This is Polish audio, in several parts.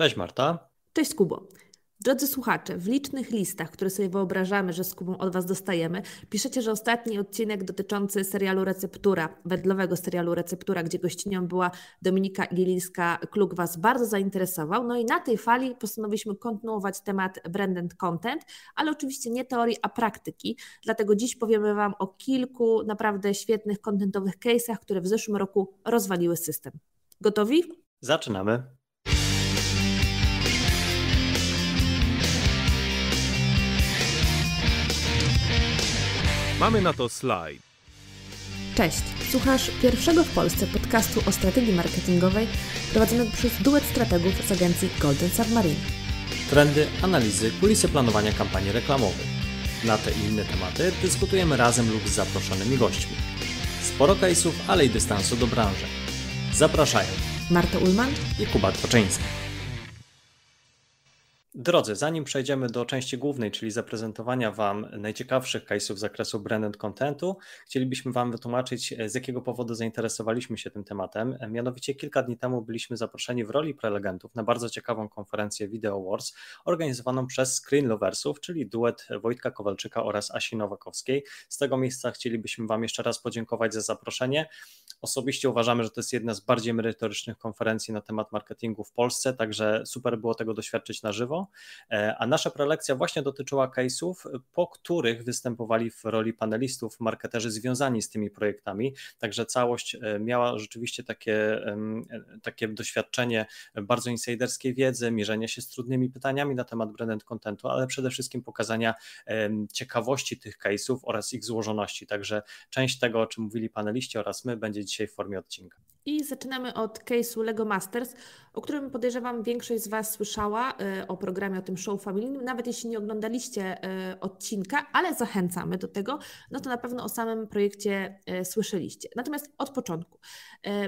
Cześć Marta. Cześć Kubo. Drodzy słuchacze, w licznych listach, które sobie wyobrażamy, że z Kubą od Was dostajemy, piszecie, że ostatni odcinek dotyczący serialu Receptura, wędlowego serialu Receptura, gdzie gościnią była Dominika Gielińska-Kluk Was bardzo zainteresował. No i na tej fali postanowiliśmy kontynuować temat branded content, ale oczywiście nie teorii, a praktyki. Dlatego dziś powiemy Wam o kilku naprawdę świetnych contentowych case'ach, które w zeszłym roku rozwaliły system. Gotowi? Zaczynamy. Mamy na to slajd. Cześć, słuchasz pierwszego w Polsce podcastu o strategii marketingowej prowadzonego przez duet strategów z agencji Golden Submarine. Trendy, analizy, kulisy planowania kampanii reklamowych. Na te i inne tematy dyskutujemy razem lub z zaproszonymi gośćmi. Sporo case'ów, ale i dystansu do branży. Zapraszają Marta Ulman i Kuba Troczyński. Drodzy, zanim przejdziemy do części głównej, czyli zaprezentowania Wam najciekawszych case'ów z zakresu branded contentu, chcielibyśmy Wam wytłumaczyć, e, z jakiego powodu zainteresowaliśmy się tym tematem. E, mianowicie kilka dni temu byliśmy zaproszeni w roli prelegentów na bardzo ciekawą konferencję Video Awards organizowaną przez Screen Loversów, czyli duet Wojtka Kowalczyka oraz Asi Nowakowskiej. Z tego miejsca chcielibyśmy Wam jeszcze raz podziękować za zaproszenie. Osobiście uważamy, że to jest jedna z bardziej merytorycznych konferencji na temat marketingu w Polsce, także super było tego doświadczyć na żywo. E, a nasza prelekcja właśnie dotyczyła case'ów, po których występowali w roli panelistów marketerzy związani z tymi projektami, także całość e, miała rzeczywiście takie, e, takie doświadczenie bardzo insiderskiej wiedzy, mierzenia się z trudnymi pytaniami na temat branded contentu, ale przede wszystkim pokazania ciekawości tych case'ów oraz ich złożoności, także część tego, o czym mówili paneliści oraz my, będzie dzisiaj w formie odcinka. I zaczynamy od case'u Lego Masters, o którym podejrzewam większość z Was słyszała e, o programie, o tym show familijnym. Nawet jeśli nie oglądaliście e, odcinka, ale zachęcamy do tego, no to na pewno o samym projekcie e, słyszeliście. Natomiast od początku.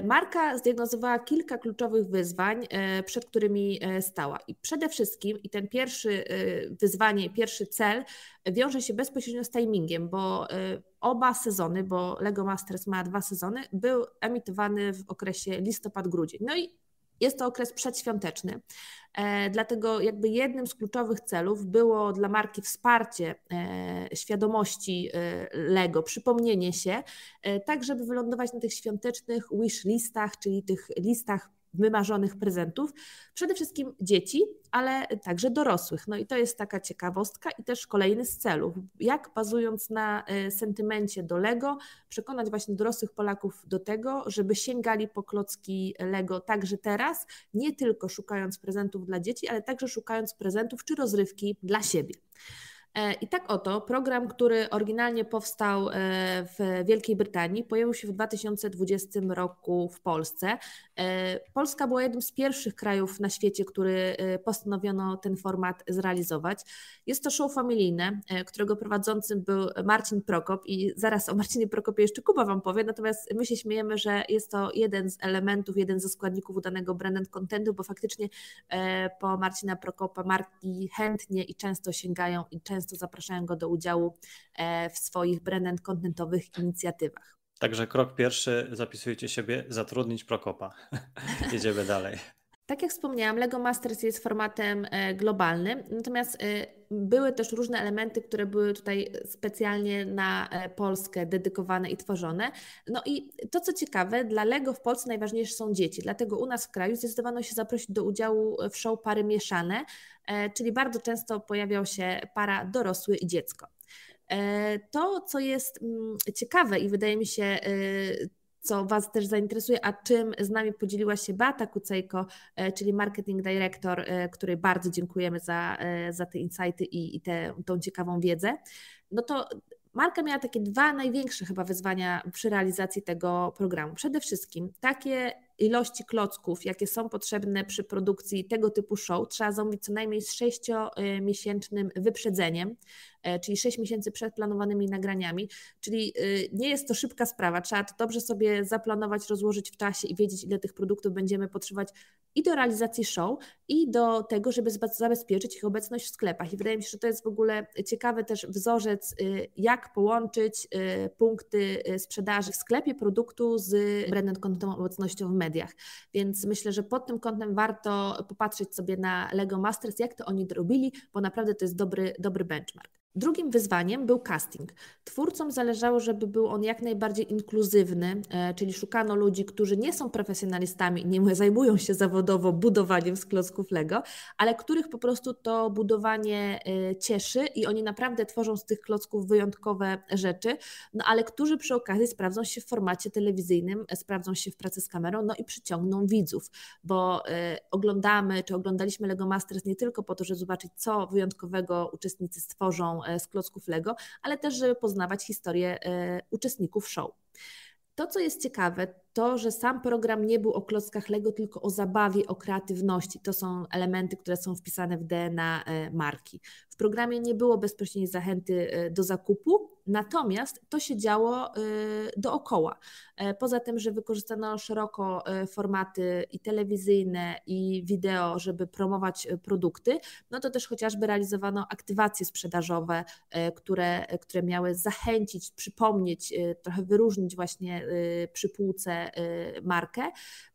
Marka zdiagnozowała kilka kluczowych wyzwań, przed którymi stała. I przede wszystkim, i ten pierwszy wyzwanie, pierwszy cel wiąże się bezpośrednio z timingiem, bo Oba sezony, bo Lego Masters ma dwa sezony, był emitowany w okresie listopad-grudzień. No i jest to okres przedświąteczny, e, dlatego jakby jednym z kluczowych celów było dla marki wsparcie e, świadomości e, Lego, przypomnienie się, tak żeby wylądować na tych świątecznych wish listach, czyli tych listach wymarzonych prezentów, przede wszystkim dzieci, ale także dorosłych. No i to jest taka ciekawostka i też kolejny z celów, jak bazując na e, sentymencie do Lego, przekonać właśnie dorosłych Polaków do tego, żeby sięgali po klocki Lego także teraz, nie tylko szukając prezentów dla dzieci, ale także szukając prezentów czy rozrywki dla siebie. E, I tak oto program, który oryginalnie powstał e, w Wielkiej Brytanii, pojawił się w 2020 roku w Polsce. E, Polska była jednym z pierwszych krajów na świecie, który e, postanowiono ten format zrealizować. Jest to show familijne, e, którego prowadzącym był Marcin Prokop i zaraz o Marcinie Prokopie jeszcze Kuba Wam powie, natomiast my się śmiejemy, że jest to jeden z elementów, jeden ze składników udanego brand contentu, bo faktycznie po Marcina Prokopa marki chętnie i często sięgają i często zapraszają go do udziału w swoich brand contentowych inicjatywach. Także krok pierwszy, zapisujcie siebie, zatrudnić Prokopa. Jedziemy dalej. Tak jak wspomniałam, Lego Masters jest formatem e, globalnym, natomiast e, były też różne elementy, które były tutaj specjalnie na e, Polskę dedykowane i tworzone. No i to, co ciekawe, dla Lego w Polsce najważniejsze są dzieci, dlatego u nas w kraju zdecydowano się zaprosić do udziału w show pary mieszane, czyli bardzo często pojawiał się para dorosły i dziecko. E, to, co jest mm, ciekawe i wydaje mi się, e, co Was też zainteresuje, a czym z nami podzieliła się Bata Kucejko, e, czyli marketing director, której bardzo dziękujemy za, za te insighty i, i tę tą ciekawą wiedzę, no to marka miała takie dwa największe chyba wyzwania przy realizacji tego programu. Przede wszystkim takie ilości klocków, jakie są potrzebne przy produkcji tego typu show, trzeba zamówić co najmniej z 6-miesięcznym wyprzedzeniem, e, czyli 6 miesięcy przed planowanymi nagraniami. Czyli e, nie jest to szybka sprawa, trzeba to dobrze sobie zaplanować, rozłożyć w czasie i wiedzieć, ile tych produktów będziemy potrzebować i do realizacji show, i do tego, żeby zabezpieczyć ich obecność w sklepach. I wydaje mi się, że to jest w ogóle ciekawy też wzorzec, e, jak połączyć punkty sprzedaży w sklepie produktu z branded contentem obecnością w mediach mediach. Więc myślę, że pod tym kątem warto popatrzeć sobie na Lego Masters, jak to oni robili, bo naprawdę to jest dobry, dobry benchmark. Drugim wyzwaniem był casting. Twórcom zależało, żeby był on jak najbardziej inkluzywny, e, czyli szukano ludzi, którzy nie są profesjonalistami, nie zajmują się zawodowo budowaniem z klocków Lego, ale których po prostu to budowanie e, cieszy i oni naprawdę tworzą z tych klocków wyjątkowe rzeczy, no ale którzy przy okazji sprawdzą się w formacie telewizyjnym, e, sprawdzą się w pracy z kamerą, no i przyciągną widzów, bo oglądamy czy oglądaliśmy Lego Masters nie tylko po to, żeby zobaczyć, co wyjątkowego uczestnicy stworzą, E, z klocków Lego, ale też, żeby poznawać historię e, uczestników show. To, co jest ciekawe, to, że sam program nie był o klockach Lego, tylko o zabawie, o kreatywności. To są elementy, które są wpisane w DNA e, marki. W programie nie było bezpośredniej zachęty e, do zakupu, natomiast to się działo e, dookoła. Poza tym, że wykorzystano szeroko formaty i telewizyjne, i wideo, żeby promować produkty, no to też chociażby realizowano aktywacje sprzedażowe, które, które miały zachęcić, przypomnieć, trochę wyróżnić właśnie przy półce Y, markę,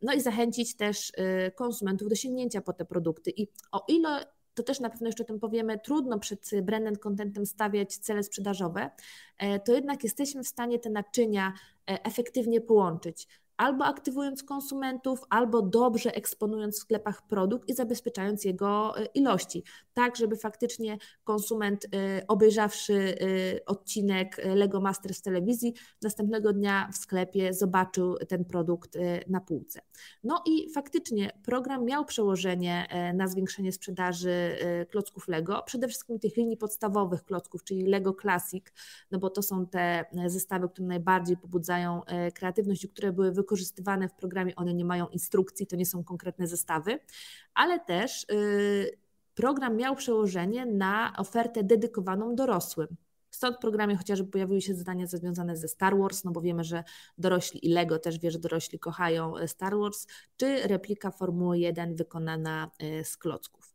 no i zachęcić też y, konsumentów do sięgnięcia po te produkty. I o ile to też na pewno jeszcze o tym powiemy, trudno przed branded contentem stawiać cele sprzedażowe, e, to jednak jesteśmy w stanie te naczynia e, efektywnie połączyć albo aktywując konsumentów, albo dobrze eksponując w sklepach produkt i zabezpieczając jego y, ilości, tak żeby faktycznie konsument y, obejrzawszy y, odcinek Lego Master z telewizji, następnego dnia w sklepie zobaczył ten produkt na półce. No i faktycznie program miał przełożenie na zwiększenie sprzedaży klocków Lego, przede wszystkim tych linii podstawowych klocków, czyli Lego Classic, no bo to są te zestawy, które najbardziej pobudzają kreatywność i które były wykorzystane wykorzystywane w programie, one nie mają instrukcji, to nie są konkretne zestawy, ale też y, program miał przełożenie na ofertę dedykowaną dorosłym. Stąd w programie chociażby pojawiły się zadania związane ze Star Wars, no bo wiemy, że dorośli i Lego też wie, że dorośli kochają e, Star Wars, czy replika Formuły 1 wykonana e, z klocków.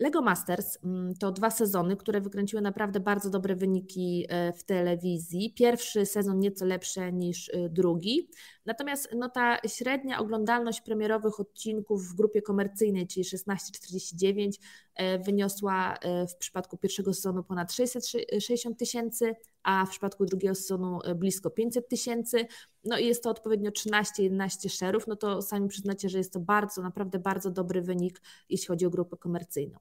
Lego Masters mm, to dwa sezony, które wykręciły naprawdę bardzo dobre wyniki e, w telewizji. Pierwszy sezon nieco lepszy niż e, drugi. Natomiast no, ta średnia oglądalność premierowych odcinków w grupie komercyjnej, czyli 16-49, e, wyniosła w przypadku pierwszego sezonu ponad 660 tysięcy, a w przypadku drugiego sezonu blisko 500 tysięcy no i jest to odpowiednio 13-11 szerów, no to sami przyznacie, że jest to bardzo, naprawdę bardzo dobry wynik, jeśli chodzi o grupę komercyjną.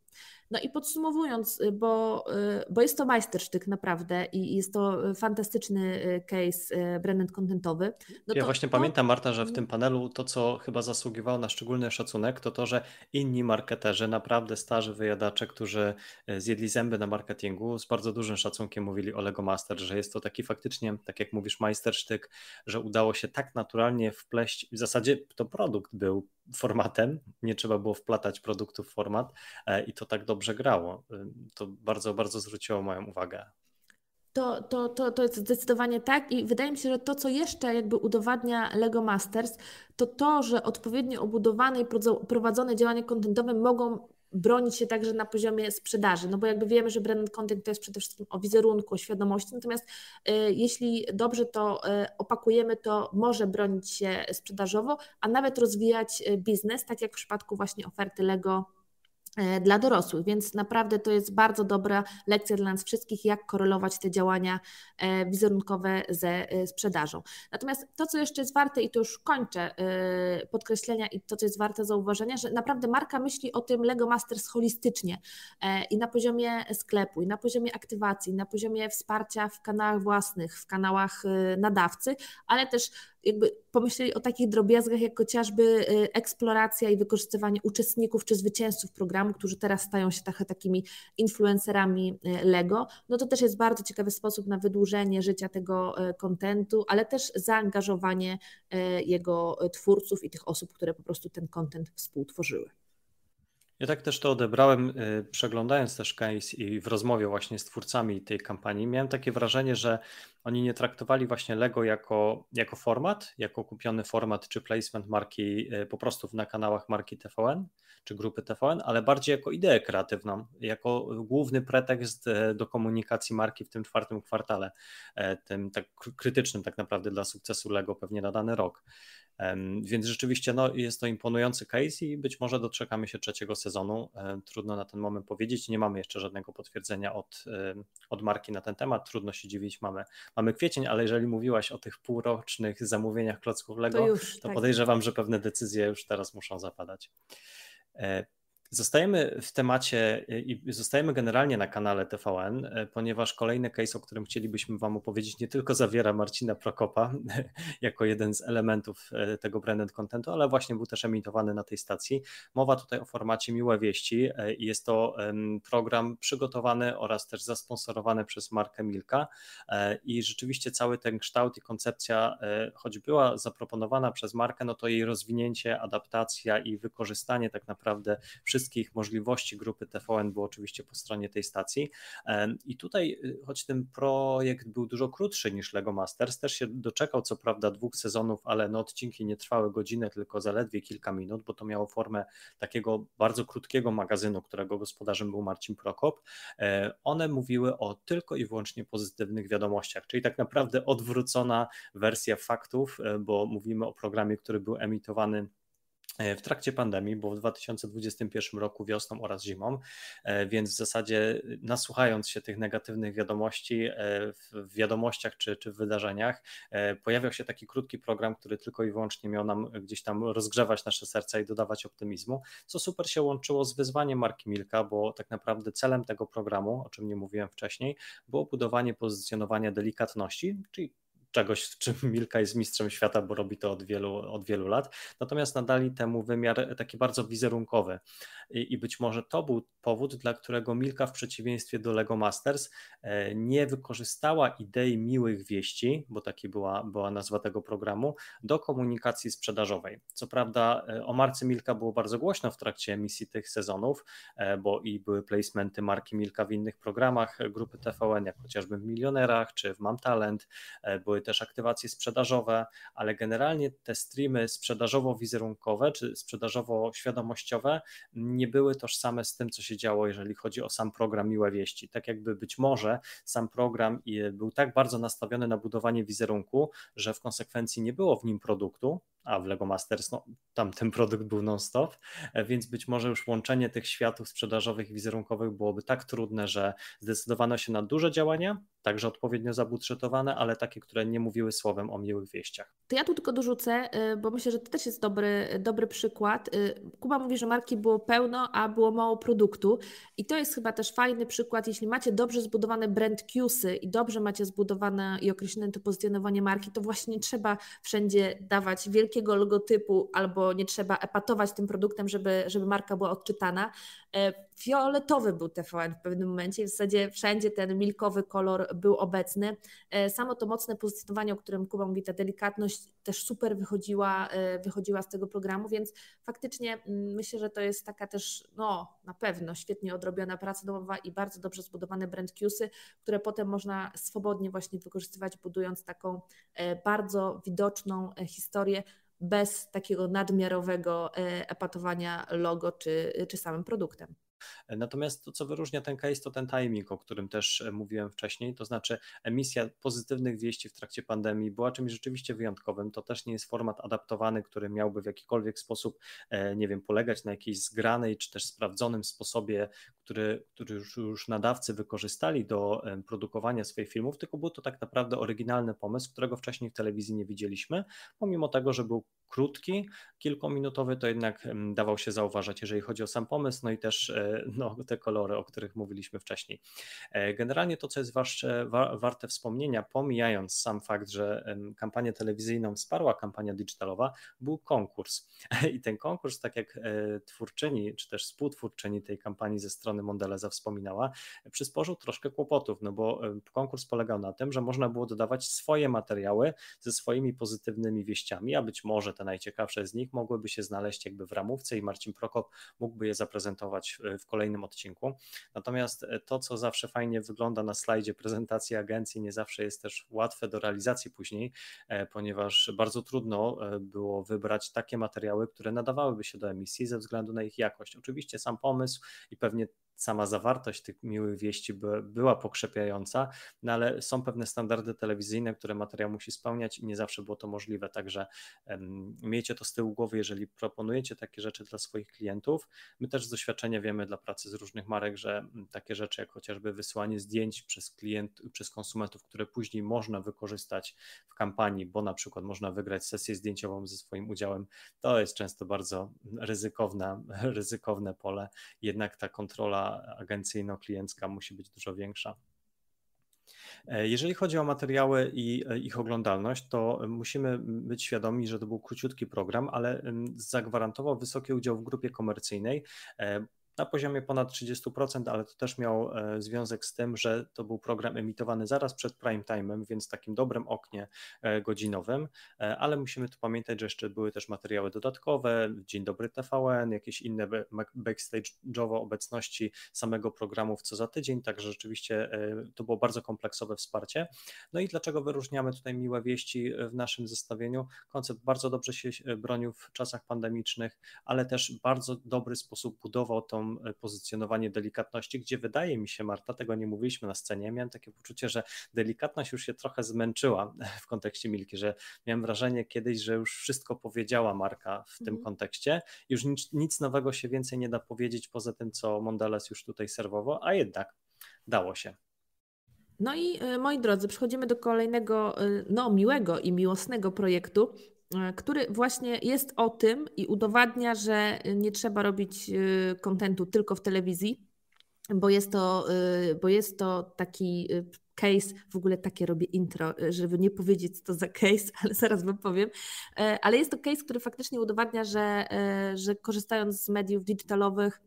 No i podsumowując, y, bo, y, bo jest to majstersztyk naprawdę i jest to y, fantastyczny case branded contentowy. No ja to, właśnie to... pamiętam Marta, że w mhm. tym panelu to, co chyba zasługiwało na szczególny szacunek, to to, że inni marketerzy, naprawdę starzy wyjadacze, którzy zjedli zęby na marketingu, z bardzo dużym szacunkiem mówili o Lego Master, że jest to taki faktycznie, tak jak mówisz, majstersztyk, że udało się tak naturalnie wpleść. W zasadzie to produkt był formatem, nie trzeba było wplatać produktów w format e, i to tak dobrze grało. E, to bardzo, bardzo zwróciło moją uwagę. To, to, to, to jest zdecydowanie tak i wydaje mi się, że to, co jeszcze jakby udowadnia LEGO Masters, to to, że odpowiednio obudowane i prowadzone działania kontentowe mogą bronić się także na poziomie sprzedaży, no bo jakby wiemy, że brand content to jest przede wszystkim o wizerunku, o świadomości, natomiast y, jeśli dobrze to y, opakujemy, to może bronić się sprzedażowo, a nawet rozwijać y, biznes, tak jak w przypadku właśnie oferty Lego E, dla dorosłych, więc naprawdę to jest bardzo dobra lekcja dla nas wszystkich, jak korelować te działania e, wizerunkowe ze e, sprzedażą. Natomiast to, co jeszcze jest warte, i to już kończę podkreślenia, i to, co jest warte zauważenia, że naprawdę marka myśli o tym Lego Masters holistycznie i na poziomie sklepu, i na poziomie aktywacji, i na poziomie wsparcia w kanałach własnych, w kanałach nadawcy, ale też jakby pomyśleli o takich drobiazgach, jak chociażby y, eksploracja i wykorzystywanie uczestników czy zwycięzców programu, którzy teraz stają się trochę takimi influencerami y, Lego, no to też jest bardzo ciekawy sposób na wydłużenie życia tego y, kontentu, ale też zaangażowanie jego twórców i tych osób, które po prostu ten kontent współtworzyły. Ja tak też to odebrałem, y, przeglądając też case i w rozmowie właśnie z twórcami tej kampanii. Miałem takie wrażenie, że oni nie traktowali właśnie Lego jako, jako format, jako kupiony format czy placement marki y, po prostu na kanałach marki TVN czy grupy TVN, ale bardziej jako ideę kreatywną, jako główny pretekst y, do komunikacji marki w tym czwartym kwartale, tym tak krytycznym tak naprawdę dla sukcesu Lego pewnie na dany rok. Więc rzeczywiście no, jest to imponujący case i być może doczekamy się trzeciego sezonu. Trudno na ten moment powiedzieć. Nie mamy jeszcze żadnego potwierdzenia od, od marki na ten temat. Trudno się dziwić. Mamy, mamy kwiecień, ale jeżeli mówiłaś o tych półrocznych zamówieniach klocków Lego, to, już, to tak. podejrzewam, że pewne decyzje już teraz muszą zapadać. E, Zostajemy w temacie y, i zostajemy generalnie na kanale TVN, y, ponieważ kolejny case, o którym chcielibyśmy Wam opowiedzieć, nie tylko zawiera Marcina Prokopa jako jeden z elementów y, tego branded contentu, ale właśnie był też emitowany na tej stacji. Mowa tutaj o formacie Miłe Wieści. Jest to program przygotowany oraz też zasponsorowany przez markę Milka i rzeczywiście cały ten kształt i koncepcja, choć była zaproponowana przez markę, no to jej rozwinięcie, adaptacja i wykorzystanie tak naprawdę przy wszystkich możliwości grupy TVN był oczywiście po stronie tej stacji. E, I tutaj, e, choć ten projekt był dużo krótszy niż Lego Masters, też się doczekał co prawda dwóch sezonów, ale no, odcinki nie trwały godzinę, tylko zaledwie kilka minut, bo to miało formę takiego bardzo krótkiego magazynu, którego gospodarzem był Marcin Prokop. E, one mówiły o tylko i wyłącznie pozytywnych wiadomościach, czyli tak naprawdę odwrócona wersja faktów, bo mówimy o programie, który był emitowany E, w trakcie pandemii, bo w 2021 roku wiosną oraz zimą, e, więc w zasadzie e, nasłuchając się tych negatywnych wiadomości w wiadomościach czy, czy w wydarzeniach, pojawiał się taki krótki program, który tylko i wyłącznie miał nam gdzieś tam rozgrzewać nasze serca i dodawać optymizmu, co super się łączyło z wyzwaniem marki Milka, bo tak naprawdę celem tego programu, o czym nie mówiłem wcześniej, było budowanie pozycjonowania delikatności, czyli czegoś, w czym Milka jest mistrzem świata, bo robi to od wielu, od wielu lat. Natomiast nadali temu wymiar e, taki bardzo wizerunkowy. I, I, być może to był powód, dla którego Milka w przeciwieństwie do Lego Masters e, nie wykorzystała idei miłych wieści, bo taki była, była nazwa tego programu, do komunikacji sprzedażowej. Co prawda e, o marce Milka było bardzo głośno w trakcie emisji tych sezonów, bo i były placementy marki Milka w innych programach grupy TVN, jak chociażby w Milionerach czy w Mam Talent, były były też aktywacje sprzedażowe, ale generalnie te streamy sprzedażowo-wizerunkowe czy sprzedażowo-świadomościowe nie były tożsame z tym, co się działo, jeżeli chodzi o sam program Miłe Wieści. Tak jakby być może sam program e, był tak bardzo nastawiony na budowanie wizerunku, że w konsekwencji nie było w nim produktu, a w Lego Masters no, tam ten produkt był non-stop, e, więc być może już łączenie tych światów sprzedażowych i wizerunkowych byłoby tak trudne, że zdecydowano się na duże działania, także odpowiednio zabudżetowane, ale takie, które nie mówiły słowem o miłych wieściach. To ja tu tylko dorzucę, y, bo myślę, że to też jest dobry, dobry przykład. Y, Kuba mówi, że marki było pełno, a było mało produktu i to jest chyba też fajny przykład, jeśli macie dobrze zbudowane brand kiusy i dobrze macie zbudowane i określone to pozycjonowanie marki, to właśnie nie trzeba wszędzie dawać wielkiego logotypu albo nie trzeba epatować tym produktem, żeby, żeby marka była odczytana, E, fioletowy był TVN w pewnym momencie, w zasadzie wszędzie ten milkowy kolor był obecny. E, samo to mocne pozycjonowanie, o którym Kuba mówi, ta delikatność też super wychodziła, e, wychodziła z tego programu, więc faktycznie mm, myślę, że to jest taka też, no na pewno świetnie odrobiona praca domowa i bardzo dobrze zbudowane brand cuesy, które potem można swobodnie właśnie wykorzystywać, budując taką bardzo widoczną historię bez takiego nadmiarowego e, epatowania logo czy, czy samym produktem. Natomiast to, co wyróżnia ten case, to ten timing, o którym też e, mówiłem wcześniej, to znaczy emisja pozytywnych wieści w trakcie pandemii była czymś rzeczywiście wyjątkowym. To też nie jest format adaptowany, który miałby w jakikolwiek sposób, e, nie wiem, polegać na jakiejś zgranej czy też sprawdzonym sposobie, który, który już, już nadawcy wykorzystali do e, produkowania swoich filmów, tylko był to tak naprawdę oryginalny pomysł, którego wcześniej w telewizji nie widzieliśmy, pomimo tego, że był krótki, kilkuminutowy, to jednak dawał się zauważać, jeżeli chodzi o sam pomysł, no i też e, no, te kolory, o których mówiliśmy wcześniej. E, generalnie to, co jest wasze, wa, warte wspomnienia, pomijając sam fakt, że kampanię telewizyjną wsparła kampania digitalowa, był konkurs. I ten konkurs, tak jak e, twórczyni, czy też współtwórczyni tej kampanii ze strony Mondeleza wspominała, przysporzył troszkę kłopotów, no bo konkurs polegał na tym, że można było dodawać swoje materiały ze swoimi pozytywnymi wieściami, a być może te najciekawsze z nich mogłyby się znaleźć jakby w ramówce i Marcin Prokop mógłby je zaprezentować e, w kolejnym odcinku. Natomiast e, to, co zawsze fajnie wygląda na slajdzie prezentacji agencji, nie zawsze jest też łatwe do realizacji później, e, ponieważ bardzo trudno było wybrać takie materiały, które nadawałyby się do emisji ze względu na ich jakość. Oczywiście sam pomysł i pewnie sama zawartość tych miłych wieści by, była pokrzepiająca, no ale są pewne standardy telewizyjne, które materiał musi spełniać i nie zawsze było to możliwe. Także um, miejcie to z tyłu głowy, jeżeli proponujecie takie rzeczy dla swoich klientów. My też z doświadczenia wiemy dla pracy z różnych marek, że takie rzeczy jak chociażby wysłanie zdjęć przez klient, przez konsumentów, które później można wykorzystać w kampanii, bo na przykład można wygrać sesję zdjęciową ze swoim udziałem, to jest często bardzo ryzykowne, ryzykowne pole. Jednak ta kontrola agencyjno-kliencka musi być dużo większa. E, jeżeli chodzi o materiały i e, ich oglądalność, to musimy być świadomi, że to był króciutki program, ale mm, zagwarantował wysoki udział w grupie komercyjnej, e, na poziomie ponad 30%, ale to też miał e, związek z tym, że to był program emitowany zaraz przed prime time'em, więc w takim dobrym oknie e, godzinowym, e, ale musimy tu pamiętać, że jeszcze były też materiały dodatkowe, Dzień Dobry TVN, jakieś inne backstage'owe obecności samego programu w co za tydzień, także rzeczywiście to było bardzo kompleksowe wsparcie. No i dlaczego wyróżniamy tutaj miłe wieści w naszym zestawieniu? Koncept bardzo dobrze się bronił w czasach pandemicznych, ale też bardzo dobry sposób budował tą E, pozycjonowanie delikatności, gdzie wydaje mi się, Marta, tego nie mówiliśmy na scenie, miałem takie poczucie, że delikatność już się trochę zmęczyła w kontekście Milki, że miałem wrażenie kiedyś, że już wszystko powiedziała Marka w tym mhm. kontekście, już nic, nic nowego się więcej nie da powiedzieć poza tym, co Mondales już tutaj serwował, a jednak dało się. No i e, moi drodzy, przechodzimy do kolejnego e, no, miłego i miłosnego projektu, E, który właśnie jest o tym i udowadnia, że nie trzeba robić e, kontentu tylko w telewizji, bo jest to, e, bo jest to taki case, w ogóle takie robię intro, żeby nie powiedzieć co to za case, ale zaraz wam powiem, ale jest to case, który faktycznie udowadnia, że, że korzystając z mediów digitalowych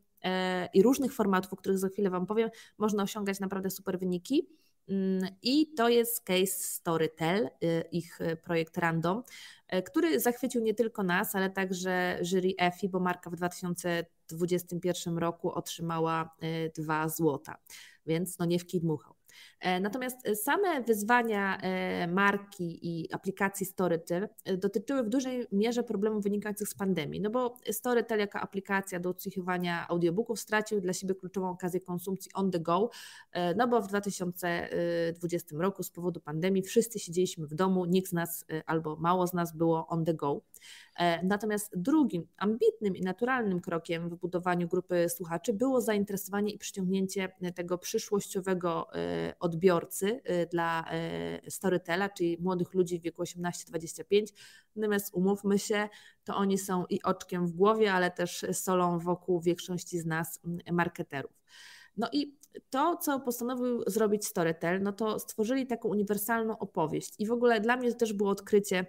i różnych formatów, o których za chwilę wam powiem, można osiągać naprawdę super wyniki. Mm, I to jest case Storytel, y, ich y, projekt Random, e, który zachwycił nie tylko nas, ale także jury EFI, bo marka w 2021 roku otrzymała y, dwa złota, więc no nie w wkidmuchał. E, natomiast e, same wyzwania e, marki i aplikacji Storytel dotyczyły w dużej mierze problemów wynikających z pandemii, no bo Storytel jako aplikacja do odsłuchiwania audiobooków stracił dla siebie kluczową okazję konsumpcji on the go, no bo w 2020 roku z powodu pandemii wszyscy siedzieliśmy w domu, nikt z nas albo mało z nas było on the go. Natomiast drugim ambitnym i naturalnym krokiem w budowaniu grupy słuchaczy było zainteresowanie i przyciągnięcie tego przyszłościowego odbiorcy y, dla y, Storytela, czyli młodych ludzi w wieku 18-25. Natomiast umówmy się, to oni są i oczkiem w głowie, ale też solą wokół większości z nas marketerów. No i to, co postanowił zrobić Storytel, no to stworzyli taką uniwersalną opowieść. I w ogóle dla mnie to też było odkrycie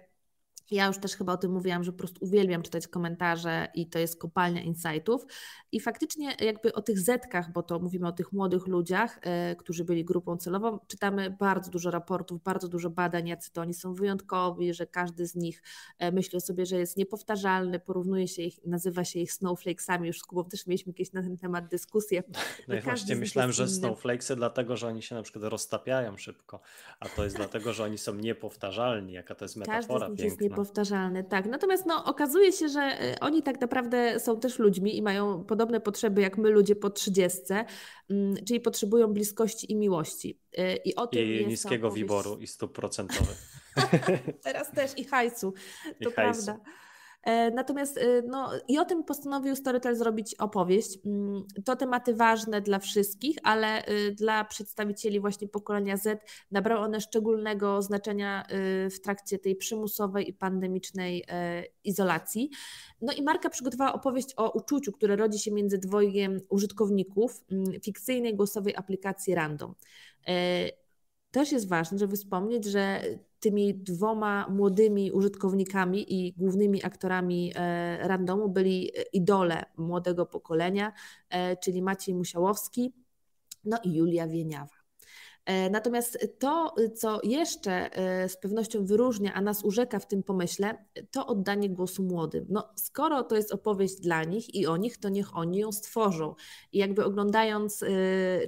ja już też chyba o tym mówiłam, że po prostu uwielbiam czytać komentarze i to jest kopalnia insightów. I faktycznie jakby o tych zetkach, bo to mówimy o tych młodych ludziach, e, którzy byli grupą celową, czytamy bardzo dużo raportów, bardzo dużo badań, jacy to oni są wyjątkowi, że każdy z nich myślę e, myśli o sobie, że jest niepowtarzalny, porównuje się ich, nazywa się ich snowflakesami. Już z Kubą też mieliśmy jakieś na ten temat dyskusję. No i właśnie myślałem, że snowflakesy dlatego, że oni się na przykład roztapiają szybko, a to jest dlatego, że oni są niepowtarzalni. Jaka to jest metafora piękna niepowtarzalny, no. tak. Natomiast no, okazuje się, że y, oni tak naprawdę są też ludźmi i mają podobne potrzeby jak my ludzie po trzydziestce, mm, czyli potrzebują bliskości i miłości. Y, I, o tym I niskiego wyboru i stóp procentowych. Teraz też i hajsu, to I hajsu. prawda. E, natomiast y, no, i o tym postanowił Storytel zrobić opowieść. Mm, to tematy ważne dla wszystkich, ale y, dla przedstawicieli właśnie pokolenia Z nabrały one szczególnego znaczenia y, w trakcie tej przymusowej i pandemicznej e, izolacji. No i marka przygotowała opowieść o uczuciu, które rodzi się między dwojgiem użytkowników mm, fikcyjnej głosowej aplikacji Random. E, też jest ważne, żeby wspomnieć, że tymi dwoma młodymi użytkownikami i głównymi aktorami e, randomu byli e, idole młodego pokolenia, e, czyli Maciej Musiałowski no i Julia Wieniawa. E, natomiast to, co jeszcze e, z pewnością wyróżnia, a nas urzeka w tym pomyśle, to oddanie głosu młodym. No, skoro to jest opowieść dla nich i o nich, to niech oni ją stworzą. I jakby oglądając e,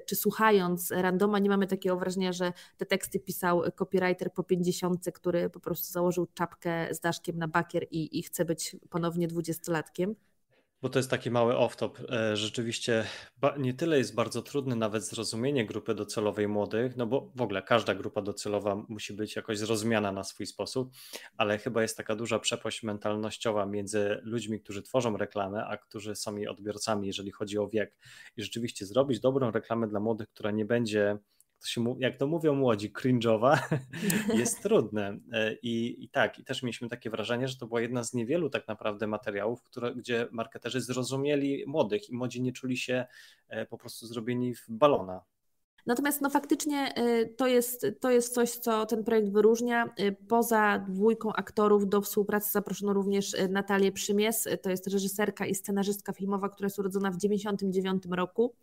czy słuchając randoma, nie mamy takiego wrażenia, że te teksty pisał copywriter po 50, który po prostu założył czapkę z daszkiem na bakier i, i chce być ponownie dwudziestolatkiem. Bo to jest taki mały off-top. E, rzeczywiście nie tyle jest bardzo trudne nawet zrozumienie grupy docelowej młodych, no bo w ogóle każda grupa docelowa musi być jakoś zrozumiana na swój sposób, ale chyba jest taka duża przepaść mentalnościowa między ludźmi, którzy tworzą reklamę, a którzy są jej odbiorcami, jeżeli chodzi o wiek. I rzeczywiście zrobić dobrą reklamę dla młodych, która nie będzie to się, jak to mówią młodzi, cringe'owa, jest trudne. E, I, I tak, i też mieliśmy takie wrażenie, że to była jedna z niewielu tak naprawdę materiałów, które, gdzie marketerzy zrozumieli młodych i młodzi nie czuli się e, po prostu zrobieni w balona. Natomiast no, faktycznie y, to jest, to jest coś, co ten projekt wyróżnia. Y, poza dwójką aktorów do współpracy zaproszono również y, Natalię Przymies, to jest reżyserka i scenarzystka filmowa, która jest urodzona w 1999 roku.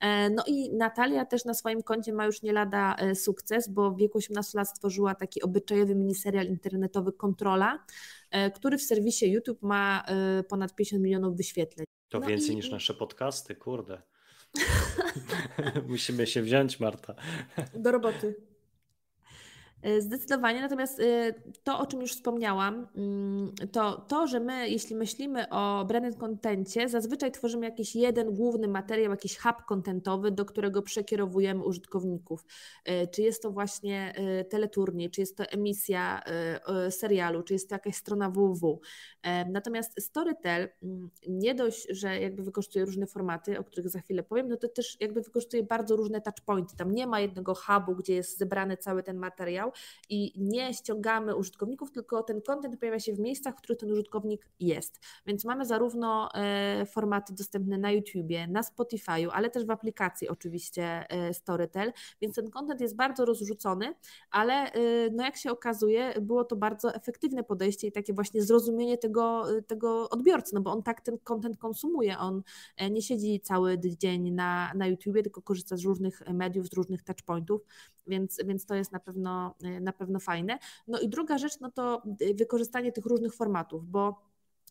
E, no i Natalia też na swoim koncie ma już nie lada e, sukces, bo w wieku 18 lat stworzyła taki obyczajowy miniserial internetowy Kontrola, e, który w serwisie YouTube ma ponad 50 milionów wyświetleń. To no więcej i... niż nasze podcasty, kurde. Musimy się wziąć, Marta. Do roboty. E, zdecydowanie, natomiast e, to, o czym już wspomniałam, mm, to to, że my, jeśli myślimy o branded kontencie, zazwyczaj tworzymy jakiś jeden główny materiał, jakiś hub kontentowy, do którego przekierowujemy użytkowników. E, czy jest to właśnie teleturniej, czy jest to emisja serialu, czy jest to jakaś strona www. Natomiast Storytel mm, nie dość, że jakby wykorzystuje różne formaty, o których za chwilę powiem, no to też jakby wykorzystuje bardzo różne touchpointy. Tam nie ma jednego hubu, gdzie jest zebrany cały ten materiał, i nie ściągamy użytkowników, tylko ten kontent pojawia się w miejscach, w których ten użytkownik jest. Więc mamy zarówno e, formaty dostępne na YouTubie, na Spotify'u, ale też w aplikacji oczywiście e, Storytel, więc ten kontent jest bardzo rozrzucony, ale e, no jak się okazuje, było to bardzo efektywne podejście i takie właśnie zrozumienie tego, tego odbiorcy, no bo on tak ten kontent konsumuje, on nie siedzi cały dzień na, na YouTubie, tylko korzysta z różnych mediów, z różnych touchpointów, więc, więc to jest na pewno E, na pewno fajne. No i druga rzecz, no to y, wykorzystanie tych różnych formatów, bo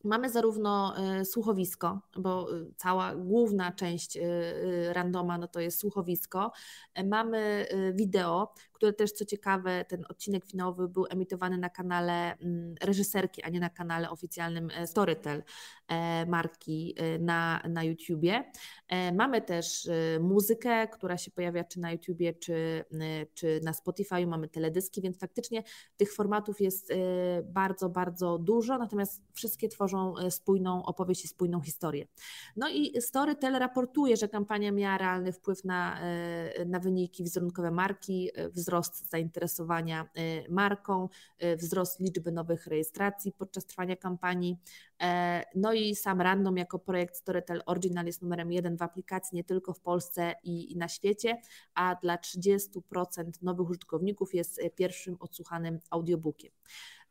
Mamy zarówno e, słuchowisko, bo y, cała główna część y, randoma no to jest słuchowisko. E, mamy wideo, które też co ciekawe, ten odcinek finałowy był emitowany na kanale mm, reżyserki, a nie na kanale oficjalnym e, Storytel e, marki e, na, na YouTubie. Mamy też muzykę, która się pojawia czy na YouTubie, czy, czy na Spotify, mamy teledyski, więc faktycznie tych formatów jest bardzo, bardzo dużo, natomiast wszystkie tworzą spójną opowieść i spójną historię. No i Storytel raportuje, że kampania miała realny wpływ na, na wyniki wizerunkowe marki, wzrost wzrost zainteresowania y, marką, y, wzrost liczby nowych rejestracji podczas trwania kampanii. E, no i sam Random jako projekt Storytel Original jest numerem jeden w aplikacji nie tylko w Polsce i, na świecie, a dla 30% nowych użytkowników jest y, pierwszym odsłuchanym audiobookiem.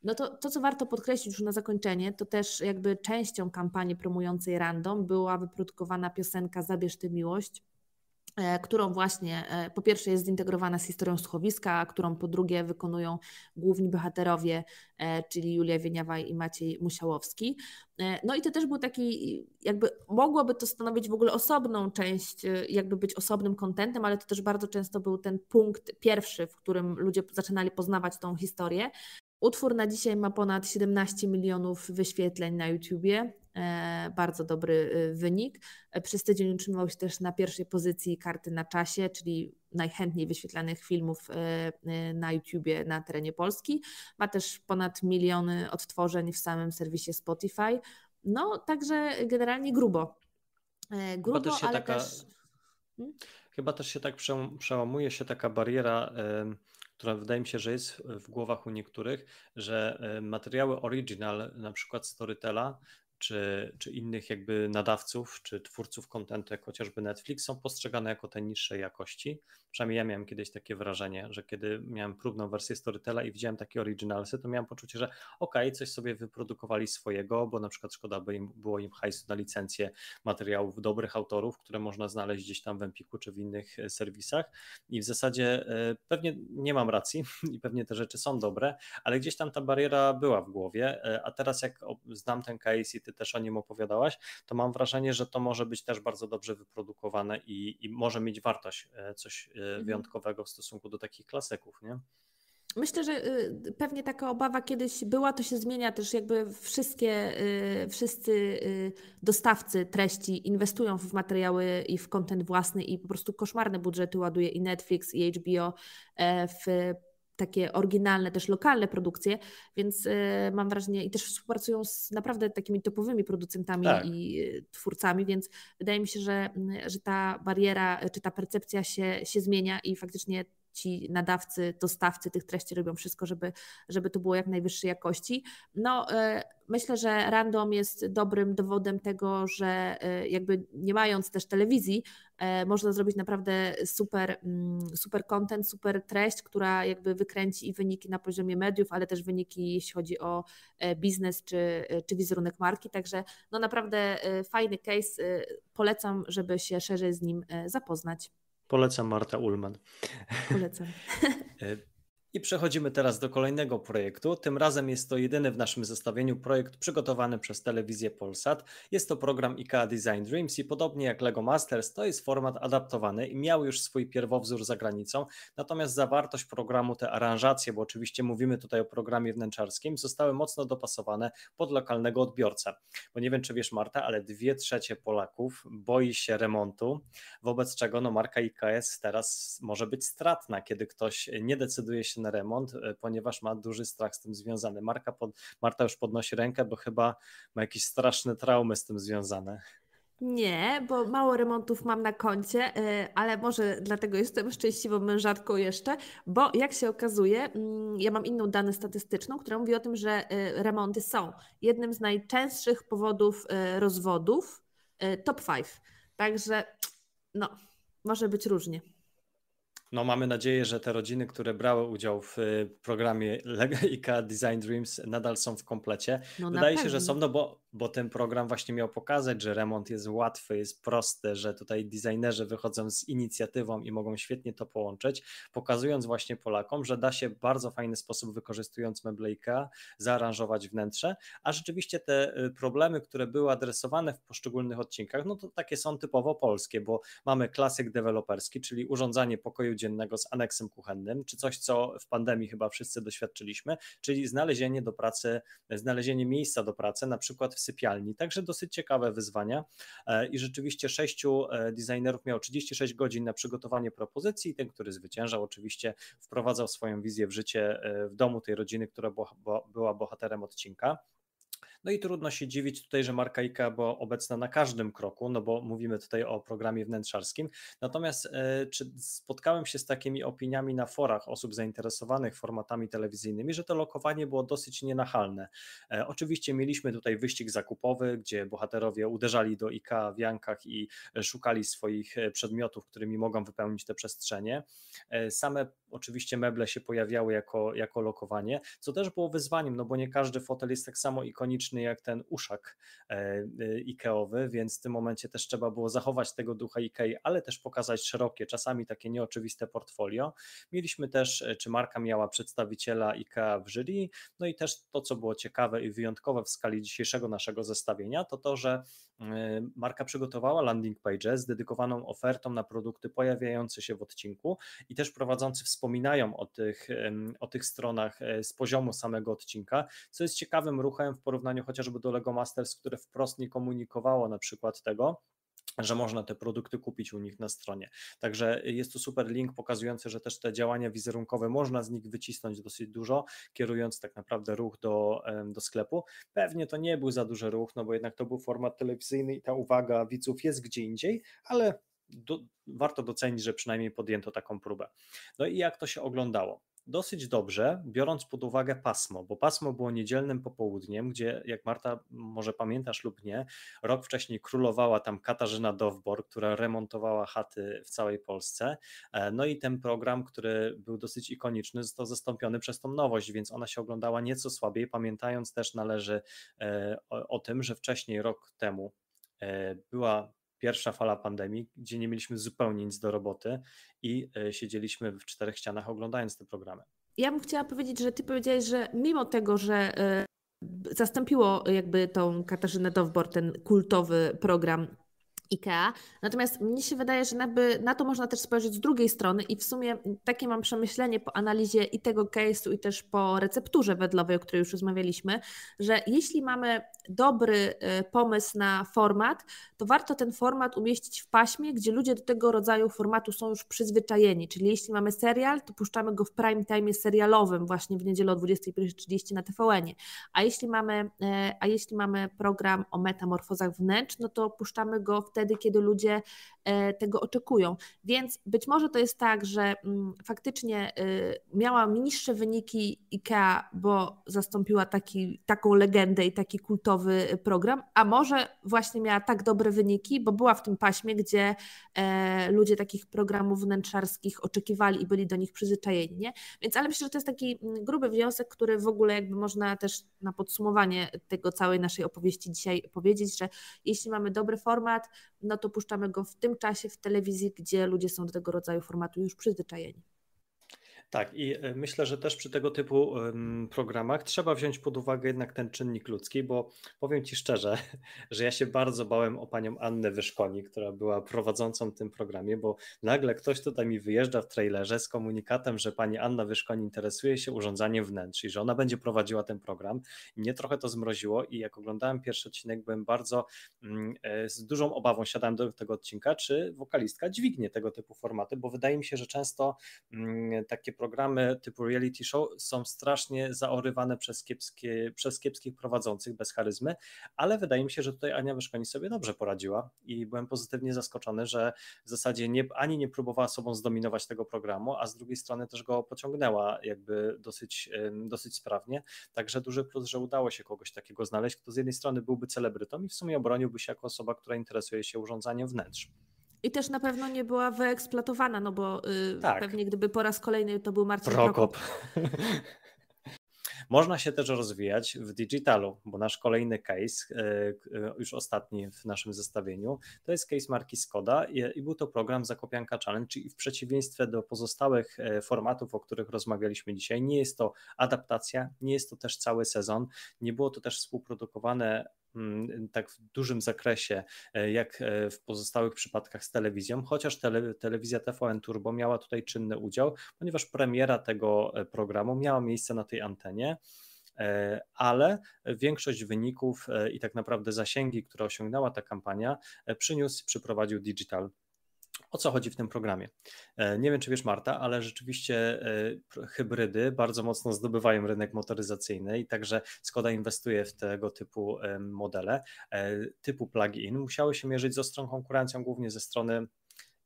No to, to, co warto podkreślić już na zakończenie, to też jakby częścią kampanii promującej random była wyprodukowana piosenka Zabierz tę miłość, E, którą właśnie e, po pierwsze jest zintegrowana z historią słuchowiska, którą po drugie wykonują główni bohaterowie, e, czyli Julia Wieniawa i Maciej Musiałowski. No i to też był taki, jakby mogłoby to stanowić w ogóle osobną część, jakby być osobnym kontentem, ale to też bardzo często był ten punkt pierwszy, w którym ludzie zaczynali poznawać tą historię. Utwór na dzisiaj ma ponad 17 milionów wyświetleń na YouTubie, E, bardzo dobry e, wynik. E, przez tydzień utrzymywał się też na pierwszej pozycji karty na czasie, czyli najchętniej wyświetlanych filmów na YouTubie na terenie Polski. Ma też ponad miliony odtworzeń w samym serwisie Spotify. No, także generalnie grubo. Grubo, Chyba też się ale taka... też... Hmm? Chyba też się tak przełamuje się taka bariera która wydaje mi się, że jest w głowach u niektórych, że materiały original, na przykład Storytela, czy, czy innych jakby nadawców, czy twórców kontentu, jak chociażby Netflix, są postrzegane jako te niższej jakości. Przynajmniej ja miałem kiedyś takie wrażenie, że kiedy miałem próbną wersję Storytela i widziałem takie oryginalsy, to miałem poczucie, że okej, okay, coś sobie wyprodukowali swojego, bo na przykład szkoda by im, było im hajsu na licencję materiałów dobrych autorów, które można znaleźć gdzieś tam w Empiku czy w innych e, serwisach i w zasadzie e, pewnie nie mam racji i pewnie te rzeczy są dobre, ale gdzieś tam ta bariera była w głowie, e, a teraz jak znam ten case i te ty też o nim opowiadałaś, to mam wrażenie, że to może być też bardzo dobrze wyprodukowane i, i może mieć wartość, e, coś e, mhm. wyjątkowego w stosunku do takich klasyków, nie? Myślę, że y, pewnie taka obawa kiedyś była, to się zmienia też jakby wszystkie, y, wszyscy y, dostawcy treści inwestują w materiały i w kontent własny i po prostu koszmarne budżety ładuje i Netflix i HBO e, w takie oryginalne, też lokalne produkcje, więc y, mam wrażenie i też współpracują z naprawdę takimi topowymi producentami tak. i twórcami, więc wydaje mi się, że, że ta bariera czy ta percepcja się, się zmienia i faktycznie ci nadawcy, dostawcy tych treści robią wszystko, żeby, żeby to było jak najwyższej jakości. No, e, myślę, że random jest dobrym dowodem tego, że e, jakby nie mając też telewizji, e, można zrobić naprawdę super, mm, super content, super treść, która jakby wykręci i wyniki na poziomie mediów, ale też wyniki, jeśli chodzi o biznes czy, czy wizerunek marki. Także no naprawdę fajny case. Polecam, żeby się szerzej z nim zapoznać. Polecam Marta Ullman. Polecam. E, i przechodzimy teraz do kolejnego projektu. Tym razem jest to jedyny w naszym zestawieniu projekt przygotowany przez telewizję Polsat. Jest to program IKEA Design Dreams i podobnie jak Lego Masters, to jest format adaptowany i miał już swój pierwowzór za granicą. Natomiast zawartość programu, te aranżacje, bo oczywiście mówimy tutaj o programie wnętrzarskim, zostały mocno dopasowane pod lokalnego odbiorcę. Bo nie wiem, czy wiesz, Marta, ale dwie trzecie Polaków boi się remontu, wobec czego no, marka iks teraz może być stratna, kiedy ktoś nie decyduje się na remont, e, ponieważ ma duży strach z tym związany. Marka pod, Marta już podnosi rękę, bo chyba ma jakieś straszne traumy z tym związane. Nie, bo mało remontów mam na koncie, e, ale może dlatego jestem szczęśliwą mężatką jeszcze, bo jak się okazuje, mm, ja mam inną danę statystyczną, która mówi o tym, że e, remonty są jednym z najczęstszych powodów rozwodów top 5. Także no, może być różnie. No, mamy nadzieję, że te rodziny, które brały udział w y, programie IKEA Design Dreams nadal są w komplecie. No Wydaje się, że są, no bo bo ten program właśnie miał pokazać, że remont jest łatwy, jest prosty, że tutaj designerzy wychodzą z inicjatywą i mogą świetnie to połączyć, pokazując właśnie Polakom, że da się w bardzo fajny sposób, wykorzystując meble IKEA, zaaranżować wnętrze, a rzeczywiście te y, problemy, które były adresowane w poszczególnych odcinkach, no to takie są typowo polskie, bo mamy klasyk deweloperski, czyli urządzanie pokoju dziennego z aneksem kuchennym, czy coś, co w pandemii chyba wszyscy doświadczyliśmy, czyli znalezienie do pracy, znalezienie miejsca do pracy, na przykład w sypialni. Także dosyć ciekawe wyzwania e, i rzeczywiście sześciu e, designerów miało 36 godzin na przygotowanie propozycji i ten, który zwyciężał oczywiście wprowadzał swoją wizję w życie e, w domu tej rodziny, która była bohaterem odcinka. No i trudno się dziwić tutaj, że marka IKEA była obecna na każdym kroku, no bo mówimy tutaj o programie wnętrzarskim. Natomiast e, czy spotkałem się z takimi opiniami na forach osób zainteresowanych formatami telewizyjnymi, że to lokowanie było dosyć nienachalne. E, oczywiście mieliśmy tutaj wyścig zakupowy, gdzie bohaterowie uderzali do IKEA w jankach i e, szukali swoich przedmiotów, którymi mogą wypełnić te przestrzenie. Same oczywiście meble się pojawiały jako, jako lokowanie, co też było wyzwaniem, no bo nie każdy fotel jest tak samo ikoniczny jak ten uszak e, e, Ikeowy, więc w tym momencie też trzeba było zachować tego ducha Ikei, ale też pokazać szerokie, czasami takie nieoczywiste portfolio. Mieliśmy też, e, czy marka miała przedstawiciela Ikea w jury, no i też to, co było ciekawe i wyjątkowe w skali dzisiejszego naszego zestawienia, to to, że marka przygotowała landing page z dedykowaną ofertą na produkty pojawiające się w odcinku i też prowadzący w wspominają o tych, o tych stronach e, z poziomu samego odcinka, co jest ciekawym ruchem w porównaniu chociażby do Lego Masters, które wprost nie komunikowało na przykład tego, że można te produkty kupić u nich na stronie. Także jest tu super link pokazujący, że też te działania wizerunkowe można z nich wycisnąć dosyć dużo, kierując tak naprawdę ruch do, do sklepu. Pewnie to nie był za duży ruch, no bo jednak to był format telewizyjny i ta uwaga widzów jest gdzie indziej, ale do, warto docenić, że przynajmniej podjęto taką próbę. No i jak to się oglądało? Dosyć dobrze, biorąc pod uwagę pasmo, bo pasmo było niedzielnym popołudniem, gdzie, jak Marta może pamiętasz lub nie, rok wcześniej królowała tam Katarzyna Dowbor, która remontowała chaty w całej Polsce. E, no i ten program, który był dosyć ikoniczny, został zastąpiony przez tą nowość, więc ona się oglądała nieco słabiej. Pamiętając też należy e, o, o tym, że wcześniej, rok temu, e, była pierwsza fala pandemii, gdzie nie mieliśmy zupełnie nic do roboty i e, siedzieliśmy w czterech ścianach oglądając te programy. Ja bym chciała powiedzieć, że ty powiedziałeś, że mimo tego, że e, zastąpiło jakby tą Katarzynę Dowbor, ten kultowy program IKEA. Natomiast mnie się wydaje, że na to można też spojrzeć z drugiej strony i w sumie takie mam przemyślenie po analizie i tego case'u i też po recepturze wedlowej, o której już rozmawialiśmy, że jeśli mamy dobry y, pomysł na format, to warto ten format umieścić w paśmie, gdzie ludzie do tego rodzaju formatu są już przyzwyczajeni, czyli jeśli mamy serial, to puszczamy go w prime time serialowym właśnie w niedzielę o 21.30 na tvn -ie. a jeśli mamy, y, a jeśli mamy program o metamorfozach wnętrz, no to puszczamy go w te wtedy, kiedy ludzie e, tego oczekują. Więc być może to jest tak, że mm, faktycznie e, miała niższe wyniki IKEA, bo zastąpiła taki, taką legendę i taki kultowy program, a może właśnie miała tak dobre wyniki, bo była w tym paśmie, gdzie e, ludzie takich programów wnętrzarskich oczekiwali i byli do nich przyzwyczajeni. Nie? Więc ale myślę, że to jest taki mm, gruby wniosek, który w ogóle jakby można też na podsumowanie tego całej naszej opowieści dzisiaj powiedzieć, że jeśli mamy dobry format, no to puszczamy go w tym czasie w telewizji, gdzie ludzie są do tego rodzaju formatu już przyzwyczajeni. Tak, i e, myślę, że też przy tego typu programach trzeba wziąć pod uwagę jednak ten czynnik ludzki, bo powiem Ci szczerze, że ja się bardzo bałem o panią Annę Wyszkoni, która była prowadzącą tym programie, bo nagle ktoś tutaj mi wyjeżdża w trailerze z komunikatem, że pani Anna Wyszkoni interesuje się urządzaniem wnętrz i że ona będzie prowadziła ten program. I mnie trochę to zmroziło i jak oglądałem pierwszy odcinek, byłem bardzo mm, e, z dużą obawą siadałem do tego odcinka, czy wokalistka dźwignie tego typu formaty, bo wydaje mi się, że często mm, takie programy typu reality show są strasznie zaorywane przez, kiepskie, przez kiepskich prowadzących bez charyzmy, ale wydaje mi się, że tutaj Ania Wyszkoń sobie dobrze poradziła i byłem pozytywnie zaskoczony, że w zasadzie nie, ani nie próbowała sobą zdominować tego programu, a z drugiej strony też go pociągnęła jakby dosyć, dosyć sprawnie. Także duży plus, że udało się kogoś takiego znaleźć, kto z jednej strony byłby celebrytą i w sumie obroniłby się jako osoba, która interesuje się urządzaniem wnętrz. I też na pewno nie była wyeksploatowana, no bo yy, tak. pewnie gdyby po raz kolejny to był Marcin Prokop. Można się też rozwijać w digitalu, bo nasz kolejny case, y, y, już ostatni w naszym zestawieniu, to jest case marki Skoda i był to program Zakopianka Challenge, czyli w przeciwieństwie do pozostałych e, formatów, o których rozmawialiśmy dzisiaj, nie jest to adaptacja, nie jest to też cały sezon, nie było to też współprodukowane Mm, tak w dużym zakresie e, jak e, w pozostałych przypadkach z telewizją, chociaż tele, telewizja TVN Turbo miała tutaj czynny udział, ponieważ premiera tego e, programu miała miejsce na tej antenie ale większość wyników i tak naprawdę zasięgi, które osiągnęła ta kampania, przyniósł, przyprowadził digital o co chodzi w tym programie? E, nie wiem, czy wiesz, Marta, ale rzeczywiście e, hybrydy bardzo mocno zdobywają rynek motoryzacyjny i także Skoda inwestuje w tego typu modele, e, typu plug-in. Musiały się mierzyć z ostrą konkurencją, głównie ze strony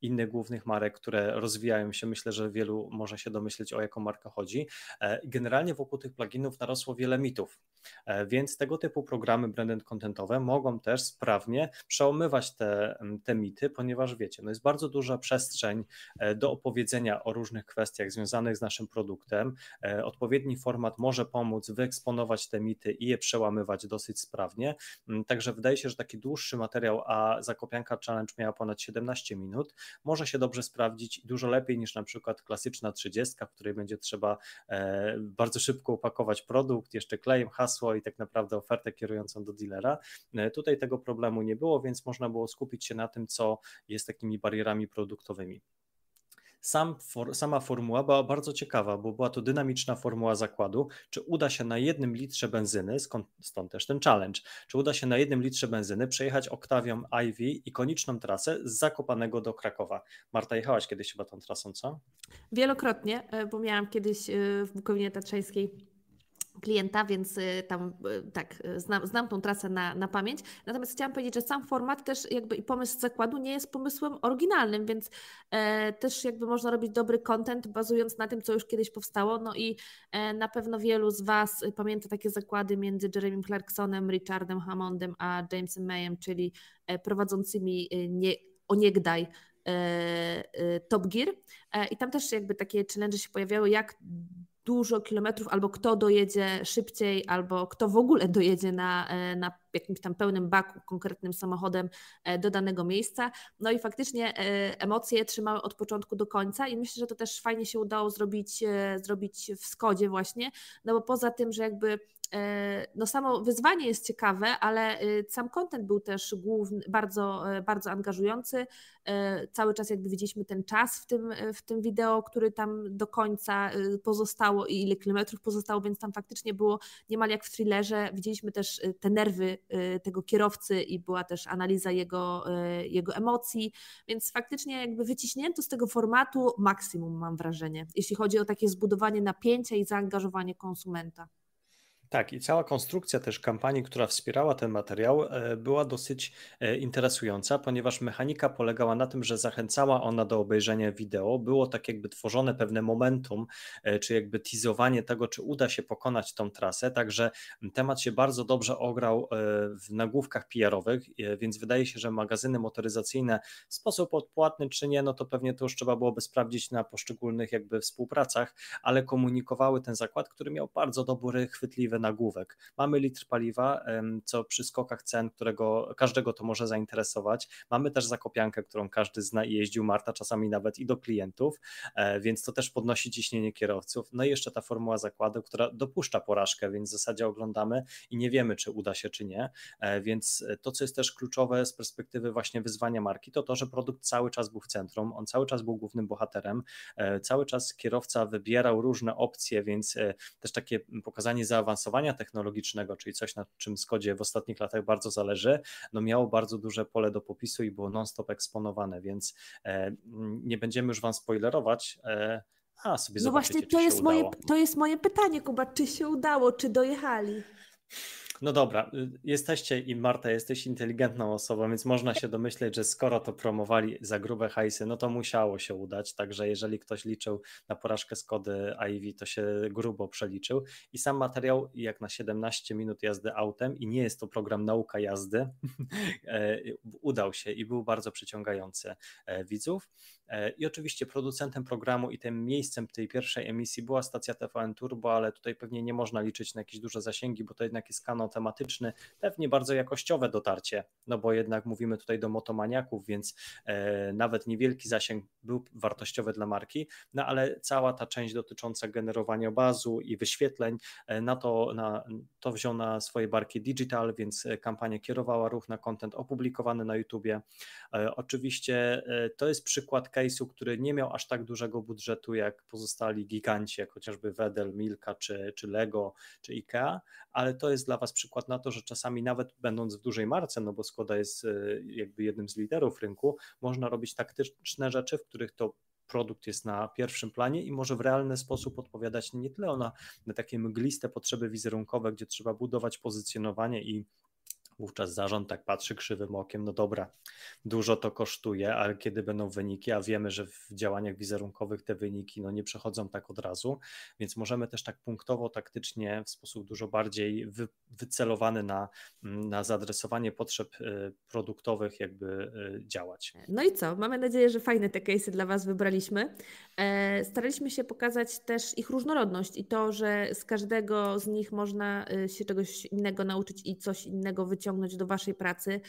innych głównych marek, które rozwijają się. Myślę, że wielu może się domyśleć, o jaką markę chodzi. E, generalnie wokół tych pluginów narosło wiele mitów, e, więc tego typu programy branded contentowe mogą też sprawnie przełamywać te, te mity, ponieważ wiecie, no jest bardzo duża przestrzeń e, do opowiedzenia o różnych kwestiach związanych z naszym produktem. Odpowiedni format może pomóc wyeksponować te mity i je przełamywać dosyć sprawnie. Także wydaje się, że taki dłuższy materiał, a Zakopianka Challenge miała ponad 17 minut, może się dobrze sprawdzić dużo lepiej niż na przykład klasyczna 30, w której będzie trzeba e, bardzo szybko upakować produkt, jeszcze klejem, hasło i tak naprawdę ofertę kierującą do dealera. E, tutaj tego problemu nie było, więc można było skupić się na tym, co jest takimi barierami produktowymi. Sam for, sama formuła była bardzo ciekawa, bo była to dynamiczna formuła zakładu, czy uda się na jednym litrze benzyny, skąd, stąd też ten challenge, czy uda się na jednym litrze benzyny przejechać oktawią Ivy koniczną trasę z Zakopanego do Krakowa. Marta, jechałaś kiedyś chyba tą trasą, co? Wielokrotnie, e, bo miałam kiedyś e, w Bukowinie Tatrzańskiej klienta, więc y, tam y, tak, y, znam, znam tą trasę na, na pamięć. Natomiast chciałam powiedzieć, że sam format też jakby i pomysł zakładu nie jest pomysłem oryginalnym, więc e, też jakby można robić dobry content bazując na tym, co już kiedyś powstało. No i e, na pewno wielu z Was pamięta takie zakłady między Jeremym Clarksonem, Richardem Hammondem a Jamesem Mayem, czyli e, prowadzącymi e, nie, oniegdaj e, Top Gear. I tam też jakby takie challenge się pojawiały, jak dużo kilometrów, albo kto dojedzie szybciej, albo kto w ogóle dojedzie na, e, na jakimś tam pełnym baku, konkretnym samochodem e, do danego miejsca. No i faktycznie e, emocje trzymały od początku do końca i myślę, że to też fajnie się udało zrobić, e, zrobić w Skodzie właśnie, no bo poza tym, że jakby no samo wyzwanie jest ciekawe, ale sam kontent był też główny, bardzo, bardzo angażujący. Cały czas jakby widzieliśmy ten czas w tym, w tym wideo, który tam do końca pozostało i ile kilometrów pozostało, więc tam faktycznie było niemal jak w thrillerze. Widzieliśmy też te nerwy Y, tego kierowcy i była też analiza jego, y, jego emocji, więc faktycznie jakby wyciśnięto z tego formatu maksimum, mam wrażenie, jeśli chodzi o takie zbudowanie napięcia i zaangażowanie konsumenta. Tak, i cała konstrukcja też kampanii, która wspierała ten materiał, e, była dosyć e, interesująca, ponieważ mechanika polegała na tym, że zachęcała ona do obejrzenia wideo. Było tak jakby tworzone pewne momentum, e, czy jakby teasowanie tego, czy uda się pokonać tą trasę. Także temat się bardzo dobrze ograł w nagłówkach PR-owych, więc wydaje się, że magazyny motoryzacyjne w sposób odpłatny czy nie, no to pewnie to już trzeba byłoby sprawdzić na poszczególnych jakby współpracach, ale komunikowały ten zakład, który miał bardzo dobry, chwytliwy na nagłówek. Mamy litr paliwa, co przy skokach cen, którego każdego to może zainteresować. Mamy też zakopiankę, którą każdy zna i jeździł, Marta czasami nawet i do klientów, e, więc to też podnosi ciśnienie kierowców. No i jeszcze ta formuła zakładu, która dopuszcza porażkę, więc w zasadzie oglądamy i nie wiemy, czy uda się, czy nie. E, więc to, co jest też kluczowe z perspektywy właśnie wyzwania marki, to to, że produkt cały czas był w centrum, on cały czas był głównym bohaterem, e, cały czas kierowca wybierał różne opcje, więc też takie pokazanie zaawansowane, zaawansowania technologicznego, czyli coś nad czym Skodzie w ostatnich latach bardzo zależy, no miało bardzo duże pole do popisu i było non-stop eksponowane, więc e, nie będziemy już Wam spoilerować, e, a sobie No właśnie, to jest, moje, to jest moje pytanie, Kuba. Czy się udało, czy dojechali? No dobra, y, jesteście i Marta, jesteś inteligentną osobą, więc można się domyśleć, że skoro to promowali za grube hajsy, no to musiało się udać. Także jeżeli ktoś liczył na porażkę Skody IV, to się grubo przeliczył. I sam materiał, jak na 17 minut jazdy autem, i nie jest to program nauka jazdy, e, udał się i był bardzo przyciągający e, widzów. E, I oczywiście producentem programu i tym miejscem tej pierwszej emisji była stacja TVN Turbo, ale tutaj pewnie nie można liczyć na jakieś duże zasięgi, bo to jednak jest kanał tematyczny, pewnie bardzo jakościowe dotarcie, no bo jednak mówimy tutaj do motomaniaków, więc e, nawet niewielki zasięg był wartościowy dla marki, no ale cała ta część dotycząca generowania bazu i wyświetleń, e, na to, na, to wziął na swoje barki Digital, więc kampania kierowała ruch na content opublikowany na YouTubie. Oczywiście to jest przykład case'u, który nie miał aż tak dużego budżetu jak pozostali giganci, jak chociażby Wedel, Milka czy, czy Lego czy IKEA, ale to jest dla Was przykład na to, że czasami nawet będąc w dużej marce, no bo Skoda jest e, jakby jednym z liderów rynku, można robić taktyczne rzeczy, w których to produkt jest na pierwszym planie i może w realny sposób odpowiadać nie tyle na, na takie mgliste potrzeby wizerunkowe, gdzie trzeba budować pozycjonowanie i Wówczas zarząd tak patrzy krzywym okiem, no dobra, dużo to kosztuje, ale kiedy będą wyniki, a wiemy, że w działaniach wizerunkowych te wyniki no, nie przechodzą tak od razu, więc możemy też tak punktowo, taktycznie, w sposób dużo bardziej wy, wycelowany na, mm, na zadresowanie potrzeb y, produktowych jakby y, działać. No i co? Mamy nadzieję, że fajne te case'y dla Was wybraliśmy. E, staraliśmy się pokazać też ich różnorodność i to, że z każdego z nich można y, się czegoś innego nauczyć i coś innego wyciągnąć przyciągnąć do Waszej pracy,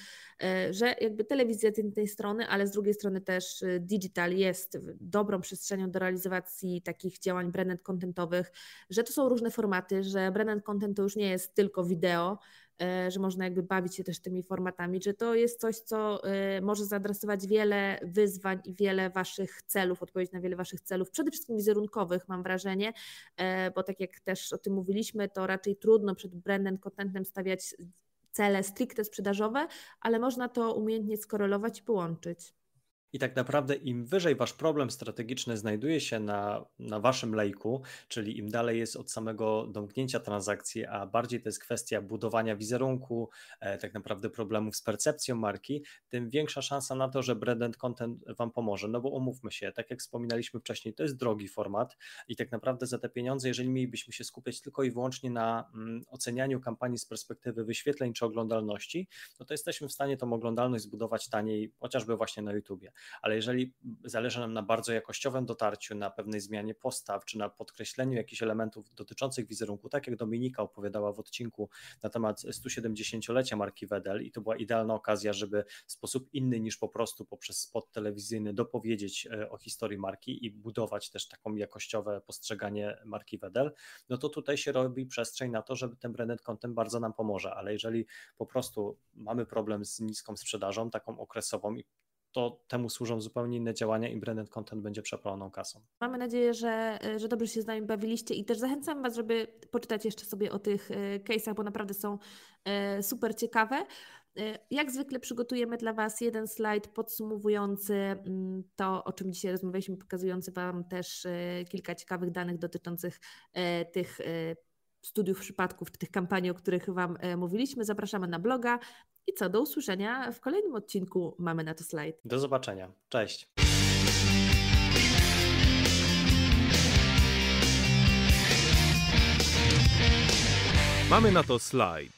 e, że jakby telewizja z jednej strony, ale z drugiej strony też e, digital jest dobrą przestrzenią do realizacji takich działań branded contentowych, że to są różne formaty, że branded content to już nie jest tylko wideo, e, że można jakby bawić się też tymi formatami, że to jest coś, co może zaadresować wiele wyzwań i wiele Waszych celów, odpowiedź na wiele Waszych celów, przede wszystkim wizerunkowych, mam wrażenie, bo tak jak też o tym mówiliśmy, to raczej trudno przed brandem, contentem stawiać cele stricte sprzedażowe, ale można to umiejętnie skorelować i połączyć. I tak naprawdę im wyżej wasz problem strategiczny znajduje się na, na waszym lejku, czyli im dalej jest od samego domknięcia transakcji, a bardziej to jest kwestia budowania wizerunku, e, tak naprawdę problemów z percepcją marki, tym większa szansa na to, że branded content wam pomoże. No bo umówmy się, tak jak wspominaliśmy wcześniej, to jest drogi format i tak naprawdę za te pieniądze, jeżeli mielibyśmy się skupiać tylko i wyłącznie na mm, ocenianiu kampanii z perspektywy wyświetleń czy oglądalności, no to jesteśmy w stanie tą oglądalność zbudować taniej, chociażby właśnie na YouTubie ale jeżeli zależy nam na bardzo jakościowym dotarciu, na pewnej zmianie postaw, czy na podkreśleniu jakichś elementów dotyczących wizerunku, tak jak Dominika opowiadała w odcinku na temat 170-lecia marki Wedel i to była idealna okazja, żeby w sposób inny niż po prostu poprzez spot telewizyjny dopowiedzieć e, o historii marki i budować też taką jakościowe postrzeganie marki Wedel, no to tutaj się robi przestrzeń na to, żeby ten branded content bardzo nam pomoże, ale jeżeli po prostu mamy problem z niską sprzedażą, taką okresową i to temu służą zupełnie inne działania i branded content będzie przepaloną kasą. Mamy nadzieję, że, e, że dobrze się z nami bawiliście i też zachęcam Was, żeby poczytać jeszcze sobie o tych e, case'ach, bo naprawdę są e, super ciekawe. Jak zwykle przygotujemy dla Was jeden slajd podsumowujący mm, to, o czym dzisiaj rozmawialiśmy, pokazujący Wam też kilka ciekawych danych dotyczących tych studiów przypadków, tych kampanii, o których Wam mówiliśmy. Zapraszamy na bloga i co, do usłyszenia w kolejnym odcinku Mamy na to slajd. Do zobaczenia. Cześć. Mamy na to slajd.